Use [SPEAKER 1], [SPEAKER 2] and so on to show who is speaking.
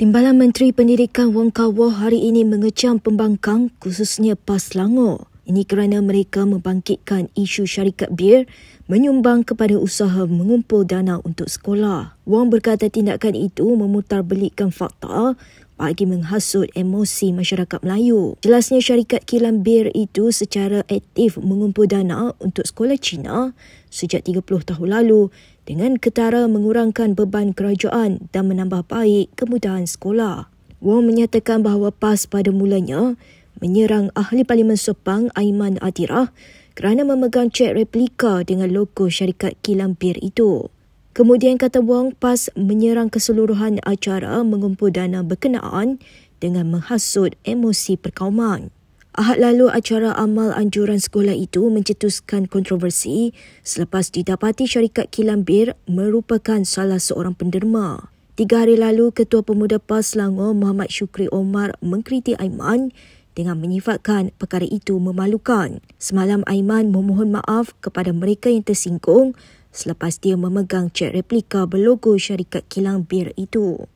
[SPEAKER 1] Timbalan Menteri Pendidikan Wong Kawoh hari ini mengecam pembangkang khususnya PAS Langor. Ini kerana mereka membangkitkan isu syarikat bir menyumbang kepada usaha mengumpul dana untuk sekolah. Wong berkata tindakan itu memutarbelikkan fakta bagi menghasut emosi masyarakat Melayu. Jelasnya syarikat kilang bir itu secara aktif mengumpul dana untuk sekolah Cina sejak 30 tahun lalu dengan ketara mengurangkan beban kerajaan dan menambah baik kemudahan sekolah. Wong menyatakan bahawa PAS pada mulanya menyerang Ahli Parlimen Sepang Aiman Adirah kerana memegang cek replika dengan logo syarikat kilang bir itu. Kemudian kata Wong, PAS menyerang keseluruhan acara mengumpul dana berkenaan dengan menghasut emosi perkauman. Ahad lalu acara amal anjuran sekolah itu mencetuskan kontroversi selepas didapati syarikat kilang bir merupakan salah seorang penderma. Tiga hari lalu, Ketua Pemuda PAS Selangor Muhammad Syukri Omar mengkritik Aiman dengan menyifatkan perkara itu memalukan. Semalam Aiman memohon maaf kepada mereka yang tersinggung selepas dia memegang cek replika berlogo syarikat kilang bir itu.